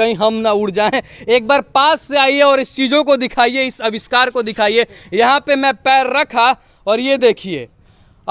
कहीं हम ना उड़ जाएं एक बार पास से आइए और इस चीज़ों को दिखाइए इस आविष्कार को दिखाइए यहाँ पे मैं पैर रखा और ये देखिए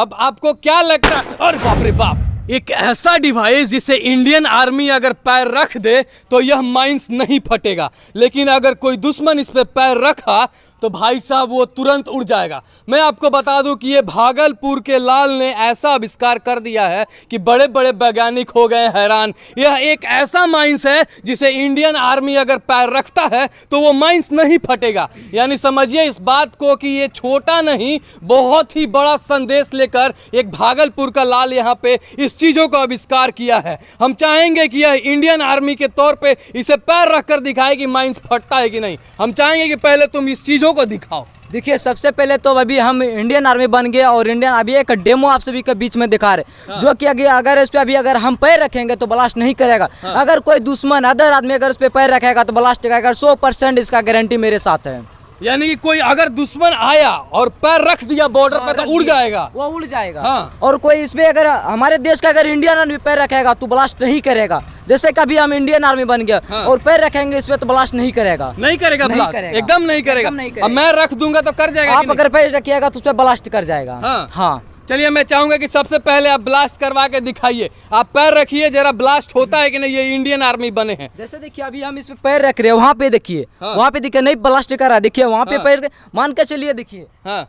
अब आपको क्या लगता है और बाप रे बाप एक ऐसा डिवाइस जिसे इंडियन आर्मी अगर पैर रख दे तो यह माइंस नहीं फटेगा लेकिन अगर कोई दुश्मन इस पर पैर रखा तो भाई साहब वो तुरंत उड़ जाएगा मैं आपको बता दूं कि ये भागलपुर के लाल ने ऐसा आविष्कार कर दिया है कि बड़े बड़े वैज्ञानिक हो गए हैरान यह एक ऐसा माइंस है जिसे इंडियन आर्मी अगर पैर रखता है तो वो माइंस नहीं फटेगा यानी समझिए इस बात को कि ये छोटा नहीं बहुत ही बड़ा संदेश लेकर एक भागलपुर का लाल यहाँ पे इस चीज़ों का आविष्कार किया है हम चाहेंगे कि यह इंडियन आर्मी के तौर पे इसे पैर रख कर दिखाए कि माइंस फटता है कि नहीं हम चाहेंगे कि पहले तुम इस चीज़ों को दिखाओ देखिए सबसे पहले तो अभी हम इंडियन आर्मी बन गए और इंडियन आर्मी एक डेमो आप सभी के बीच में दिखा रहे हाँ। जो कि अगर अगर इस पर अभी अगर हम पैर रखेंगे तो ब्लास्ट नहीं करेगा हाँ। अगर कोई दुश्मन अदर आदमी अगर उस पर पैर रखेगा तो ब्लास्ट करेगा सौ परसेंट इसका गारंटी मेरे साथ है यानी कि कोई अगर दुश्मन आया और पैर रख दिया बॉर्डर हाँ, पे तो उड़ जाएगा वो उड़ जाएगा हाँ और कोई इसमें अगर हमारे देश का अगर इंडियन आर्मी पैर रखेगा तो ब्लास्ट नहीं करेगा जैसे कभी हम इंडियन आर्मी बन गया हाँ। और पैर रखेंगे इसमें तो ब्लास्ट नहीं करेगा नहीं करेगा नहीं करेगा एकदम नहीं करेगा मैं रख दूंगा तो कर जाएगा आप अगर पैर रखिएगा तो उसमें ब्लास्ट कर जाएगा हाँ, हाँ। चलिए मैं चाहूंगा कि सबसे पहले आप ब्लास्ट करवा के दिखाइए आप पैर रखिए जरा ब्लास्ट होता है कि नहीं ये इंडियन आर्मी बने हैं जैसे देखिए अभी हम इसमें पैर रख रहे हैं वहाँ पे देखिए हाँ। वहाँ पे देखिए नहीं ब्लास्ट कर रहा देखिए वहाँ पे हाँ। पैर मान के चलिए देखिए हाँ।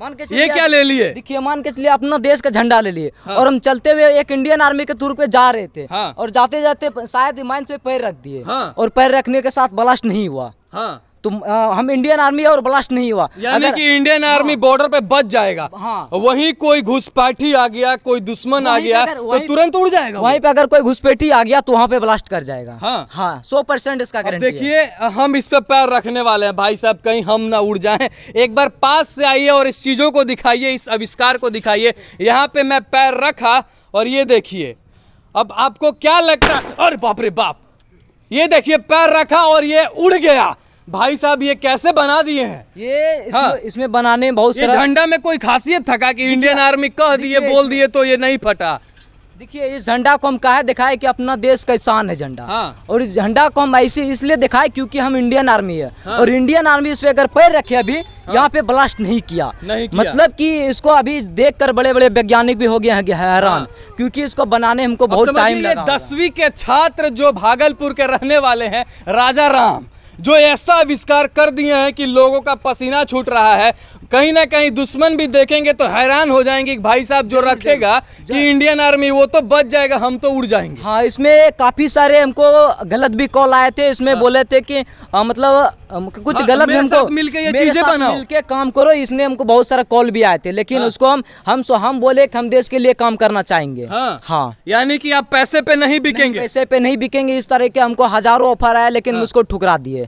मान के ये क्या ले लिए देखिए मान के चलिए अपना देश का झंडा ले लिए हाँ। और हम चलते हुए एक इंडियन आर्मी के तूर पे जा रहे थे हाँ। और जाते जाते शायद माइंस से पैर रख दिए हाँ। और पैर रखने के साथ ब्लास्ट नहीं हुआ हाँ। तुम आ, हम इंडियन आर्मी और ब्लास्ट नहीं हुआ यानी कि इंडियन हाँ, आर्मी बॉर्डर पे बच जाएगा हाँ, वहीं कोई घुसपैठी आ गया कोई दुश्मन आ गया तो तुरंत उड़ जाएगा वहीं पे अगर कोई घुसपैठी आ गया तो वहाँ पे ब्लास्ट कर जाएगा हाँ हाँ परसेंट इसका देखिए हम इस पर पैर रखने वाले हैं भाई साहब कहीं हम ना उड़ जाए एक बार पास से आइए और इस चीजों को दिखाइए इस आविष्कार को दिखाइए यहाँ पे मैं पैर रखा और ये देखिए अब आपको क्या लगता है अरे बाप रे बाप ये देखिए पैर रखा और ये उड़ गया भाई साहब ये कैसे बना दिए हैं ये इसमें, हाँ। इसमें बनाने में बहुत सारा झंडा में कोई खासियत था कि इंडियन आर्मी कह दिए बोल दिए तो ये नहीं फटा देखिए इस झंडा को हम कहा दिखाए कि अपना देश का शान है झंडा हाँ। और इस झंडा को हम ऐसे इसलिए दिखाए क्योंकि हम इंडियन आर्मी है हाँ। और इंडियन आर्मी इस पे अगर पैर रखे अभी हाँ। यहाँ पे ब्लास्ट नहीं किया नहीं किया। मतलब कि इसको अभी देखकर बड़े बड़े वैज्ञानिक भी हो गए हैं हैरान हाँ। क्योंकि इसको बनाने हमको बहुत टाइम लगा दसवीं के छात्र जो भागलपुर के रहने वाले हैं राजा राम जो ऐसा आविष्कार कर दिए हैं कि लोगों का पसीना छूट रहा है कहीं ना कहीं दुश्मन भी देखेंगे तो हैरान हो जाएंगे कि भाई साहब जो रखेगा कि इंडियन आर्मी वो तो बच जाएगा हम तो उड़ जाएंगे हाँ इसमें काफ़ी सारे हमको गलत भी कॉल आए थे इसमें हाँ। बोले थे कि आ, हाँ, मतलब आ, कुछ हाँ, गलत हमको मिलके ये चीज़ें बनाओ मिलके काम करो इसने हमको बहुत सारा कॉल भी आए थे लेकिन हाँ। उसको हम हम सो हम बोले कि हम देश के लिए काम करना चाहेंगे हाँ, हाँ। यानी कि आप पैसे पे नहीं बिकेंगे पैसे पे नहीं बिकेंगे इस तरह के हमको हजारों ऑफर आया लेकिन उसको ठुकरा दिए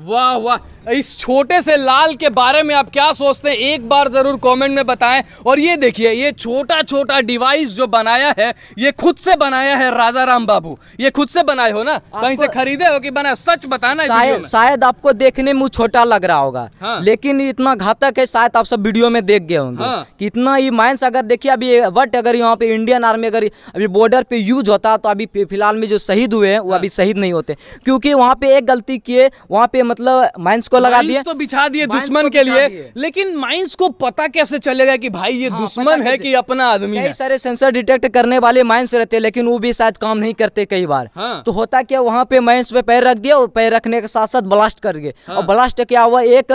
वाह वाह इस छोटे से लाल के बारे में आप क्या सोचते हैं एक बार ज़रूर कमेंट में बताएं और ये देखिए ये छोटा छोटा डिवाइस जो बनाया है ये खुद से बनाया है राजा राम बाबू ये खुद से बनाए हो ना कहीं से खरीदे हो कि बनाए सच बताना शायद शायद आपको देखने में छोटा लग रहा होगा हाँ। लेकिन इतना घातक है शायद आप सब वीडियो में देख गए होंगे हाँ। कि इतना ये माइंस अगर देखिए अभी वट अगर यहाँ पे इंडियन आर्मी अगर अभी बॉर्डर पे यूज होता तो अभी फिलहाल में जो शहीद हुए हैं वो हाँ। अभी शहीद नहीं होते क्योंकि वहाँ पे एक गलती किए वहाँ पे मतलब माइंस को लगा दिया तो बिछा दिए दुश्मन के लिए लेकिन माइंस को पता कैसे चलेगा कि भाई ये हाँ, दुश्मन है कि अपना आदमी है सारे सेंसर डिटेक्ट करने वाले माइंस रहते लेकिन वो भी शायद काम नहीं करते कई बार हाँ। तो होता क्या वहाँ पे माइंस पे पैर रख दिया और पैर रखने के साथ साथ ब्लास्ट कर गए हाँ। और ब्लास्ट क्या हुआ एक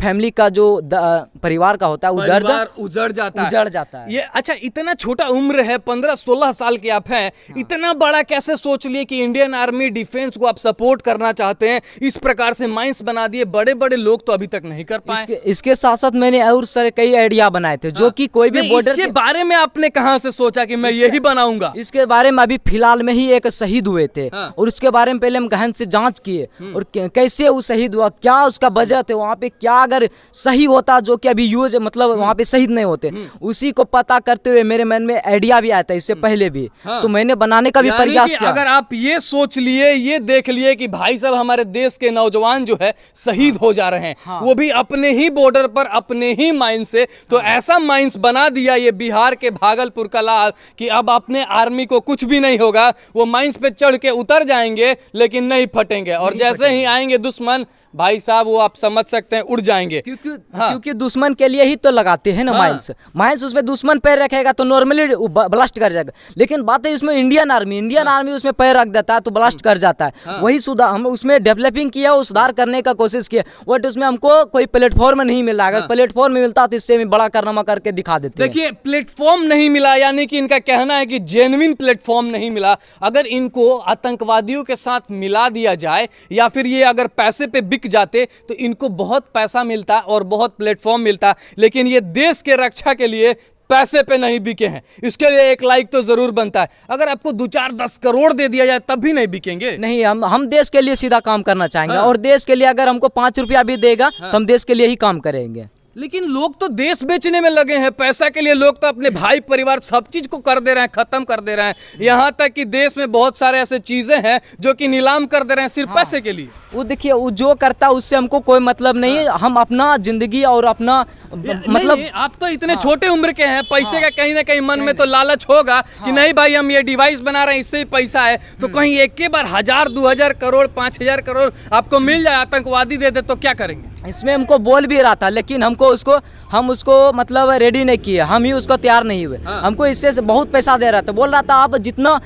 फैमिली का जो परिवार का होता है उजड़ उजड़ जाता उजड़ जाता है ये अच्छा इतना छोटा उम्र है पंद्रह सोलह साल के आप हैं हाँ। इतना बड़ा कैसे सोच लिए कि इंडियन आर्मी डिफेंस को आप सपोर्ट करना चाहते हैं इस प्रकार से माइंस बना दिए बड़े बड़े लोग तो अभी तक नहीं कर पाए इसके, इसके साथ साथ मैंने और सर कई आइडिया बनाए थे जो हाँ। कि कोई भी बॉर्डर के बारे में आपने कहा से सोचा कि मैं यही बनाऊंगा इसके बारे में अभी फिलहाल में ही एक शहीद हुए थे हाँ। और उसके बारे में पहले हम गहन से जाँच किए हम्म। और कैसे वो शहीद हुआ क्या उसका बजट है वहाँ पे क्या अगर सही होता जो की अभी यूज मतलब हम्म। वहाँ पे शहीद नहीं होते हम्म। उसी को पता करते हुए मेरे मन में आइडिया भी आया था इससे पहले भी हाँ। तो मैंने बनाने का भी प्रयास किया अगर आप ये सोच लिए ये देख लिए कि भाई साहब हमारे देश के नौजवान किसान जो है शहीद हाँ। हो जा रहे हैं हाँ। वो भी अपने ही बॉर्डर पर अपने ही माइन से तो हाँ। ऐसा माइंस बना दिया ये बिहार के भागलपुर का लाल कि अब अपने आर्मी को कुछ भी नहीं होगा वो माइंस पे चढ़ के उतर जाएंगे लेकिन नहीं फटेंगे और जैसे ही आएंगे दुश्मन भाई साहब वो आप समझ सकते हैं उड़ जाएंगे क्योंकि हाँ। क्योंकि दुश्मन के लिए ही तो लगाते हैं ना हाँ। माइंस माइंस उसमें दुश्मन पैर रखेगा तो नॉर्मली ब्लास्ट कर जाएगा लेकिन बात है उसमें इंडियन आर्मी इंडियन हाँ। आर्मी उसमें पैर रख देता है तो ब्लास्ट कर जाता है हाँ। वही सुधार हम उसमें डेवलपिंग किया और सुधार करने का कोशिश किया बट उसमें हमको कोई प्लेटफॉर्म नहीं मिला अगर प्लेटफॉर्म हाँ। मिलता तो इससे भी बड़ा करनामा करके दिखा देते देखिए प्लेटफॉर्म नहीं मिला यानी कि इनका कहना है कि जेनविन प्लेटफॉर्म नहीं मिला अगर इनको आतंकवादियों के साथ मिला दिया जाए या फिर ये अगर पैसे पे बिक जाते तो इनको बहुत पैसा मिलता और बहुत प्लेटफॉर्म मिलता लेकिन ये देश के रक्षा के लिए पैसे पे नहीं बिके हैं इसके लिए एक लाइक तो जरूर बनता है अगर आपको दो चार दस करोड़ दे दिया जाए तब भी नहीं बिकेंगे नहीं हम हम देश के लिए सीधा काम करना चाहेंगे हाँ। और देश के लिए अगर हमको पांच रुपया भी देगा हाँ। तो हम देश के लिए ही काम करेंगे लेकिन लोग तो देश बेचने में लगे हैं पैसा के लिए लोग तो अपने भाई परिवार सब चीज़ को कर दे रहे हैं ख़त्म कर दे रहे हैं यहाँ तक कि देश में बहुत सारे ऐसे चीज़ें हैं जो कि नीलाम कर दे रहे हैं सिर्फ हाँ। पैसे के लिए वो देखिए वो जो करता उससे हमको कोई मतलब नहीं हाँ। हम अपना जिंदगी और अपना मतलब आप तो इतने हाँ। छोटे उम्र के हैं पैसे हाँ। का कहीं ना कहीं मन में तो लालच होगा कि हाँ। नहीं भाई हम ये डिवाइस बना रहे हैं इससे ही पैसा है तो हम्म। कहीं एक के बार हजार दो हजार करोड़ पांच हजार करोड़ आपको मिल जाए आतंकवादी दे दे तो क्या करेंगे इसमें हमको बोल भी रहा था लेकिन हमको उसको हम उसको मतलब रेडी नहीं किए हम ही उसको तैयार नहीं हुए हाँ। हमको इससे बहुत पैसा दे रहा था बोल रहा था आप जितना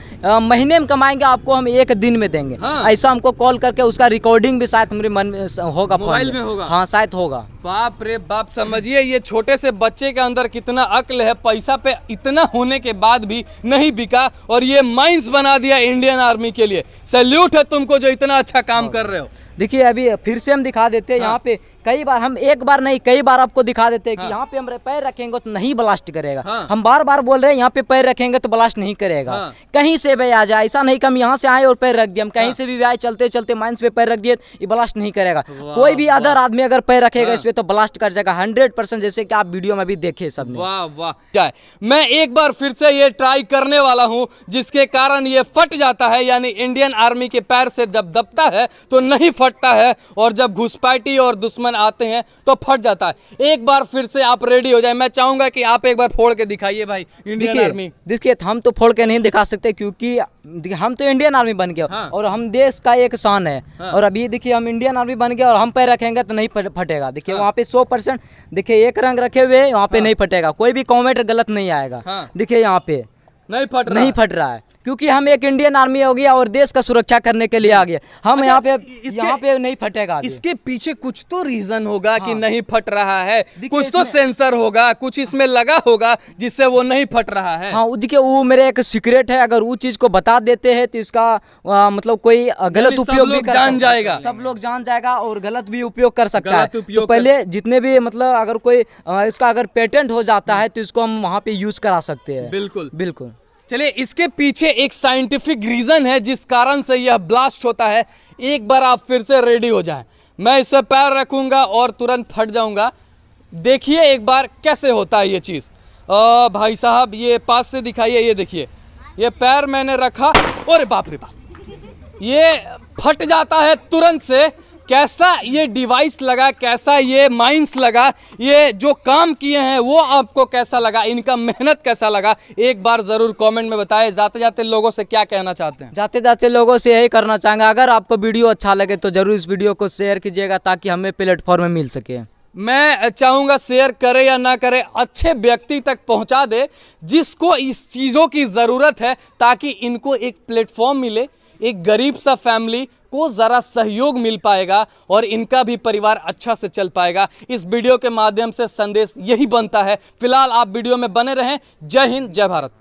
महीने में कमाएंगे आपको हम एक दिन में देंगे हाँ। ऐसा हमको कॉल करके उसका रिकॉर्डिंग भी शायद मेरे मन में होगा मोबाइल में होगा हाँ शायद होगा बाप रे बाप समझिए ये छोटे से बच्चे के अंदर कितना अक्ल है पैसा पे इतना होने के बाद भी नहीं बिका और ये माइंस बना दिया इंडियन आर्मी के लिए सैल्यूट है तुमको जो इतना अच्छा काम हाँ। कर रहे हो देखिए अभी फिर से हम दिखा देते हैं हाँ। यहाँ पे कई बार हम एक बार नहीं कई बार आपको दिखा देते हैं कि हाँ। यहाँ पे हम पैर रखेंगे तो नहीं ब्लास्ट करेगा हाँ। हम बार बार बोल रहे हैं यहाँ पे पैर रखेंगे तो ब्लास्ट नहीं करेगा हाँ। कहीं से भी आ जाए ऐसा नहीं कि हम यहाँ से आए और पैर रख दिए हम कहीं हाँ। से भी आए चलते चलते माइंस पे पैर रख दिए ये ब्लास्ट नहीं करेगा कोई भी अदर आदमी अगर पैर रखेगा हाँ। इसमें तो ब्लास्ट कर जाएगा हंड्रेड परसेंट जैसे की आप वीडियो में भी देखे सब वाह वाह मैं एक बार फिर से ये ट्राई करने वाला हूँ जिसके कारण ये फट जाता है यानी इंडियन आर्मी के पैर से जब दबता है तो नहीं फटता है और जब घुसपैठी और दुश्मन आते हैं तो फट जाता है एक बार फिर से आप रेडी हो जाए मैं चाहूंगा कि आप एक बार फोड़ के दिखाइए भाई इंडियन आर्मी देखिए हम तो फोड़ के नहीं दिखा सकते क्योंकि हम तो इंडियन आर्मी बन गए हाँ। और हम देश का एक शान है हाँ। और अभी देखिए हम इंडियन आर्मी बन गए और हम पैर रखेंगे तो नहीं फटेगा देखिए हाँ। वहाँ पे सौ परसेंट देखिये एक रंग रखे हुए वहाँ पे हाँ। नहीं फटेगा कोई भी कॉमेंट गलत नहीं आएगा हाँ। देखिए यहाँ पे नहीं फट नहीं फट रहा है क्योंकि हम एक इंडियन आर्मी हो गया और देश का सुरक्षा करने के लिए आ गया हम अच्छा, यहाँ पे यहाँ पे नहीं फटेगा इसके पीछे कुछ तो रीजन होगा हाँ। कि नहीं फट रहा है कुछ तो सेंसर होगा कुछ इसमें लगा होगा जिससे वो नहीं फट रहा है हाँ देखिए वो मेरे एक सीक्रेट है अगर वो चीज को बता देते हैं तो इसका आ, मतलब कोई गलत उपयोग भी जान जाएगा सब लोग जान जाएगा और गलत भी उपयोग कर सकता है तो पहले जितने भी मतलब अगर कोई इसका अगर पेटेंट हो जाता है तो इसको हम वहाँ पे यूज करा सकते हैं बिल्कुल बिल्कुल चलिए इसके पीछे एक साइंटिफिक रीज़न है जिस कारण से यह ब्लास्ट होता है एक बार आप फिर से रेडी हो जाएं मैं इस पर पैर रखूंगा और तुरंत फट जाऊंगा देखिए एक बार कैसे होता है ये चीज़ भाई साहब ये पास से दिखाइए ये देखिए ये पैर मैंने रखा और बाप रे बाप ये फट जाता है तुरंत से कैसा ये डिवाइस लगा कैसा ये माइंस लगा ये जो काम किए हैं वो आपको कैसा लगा इनका मेहनत कैसा लगा एक बार ज़रूर कमेंट में बताएं जाते जाते लोगों से क्या कहना चाहते हैं जाते जाते लोगों से यही करना चाहेंगे अगर आपको वीडियो अच्छा लगे तो ज़रूर इस वीडियो को शेयर कीजिएगा ताकि हमें प्लेटफॉर्म मिल सके मैं चाहूँगा शेयर करे या ना करे अच्छे व्यक्ति तक पहुँचा दे जिसको इस चीज़ों की ज़रूरत है ताकि इनको एक प्लेटफॉर्म मिले एक गरीब सा फैमिली को ज़रा सहयोग मिल पाएगा और इनका भी परिवार अच्छा से चल पाएगा इस वीडियो के माध्यम से संदेश यही बनता है फिलहाल आप वीडियो में बने रहें जय हिंद जय भारत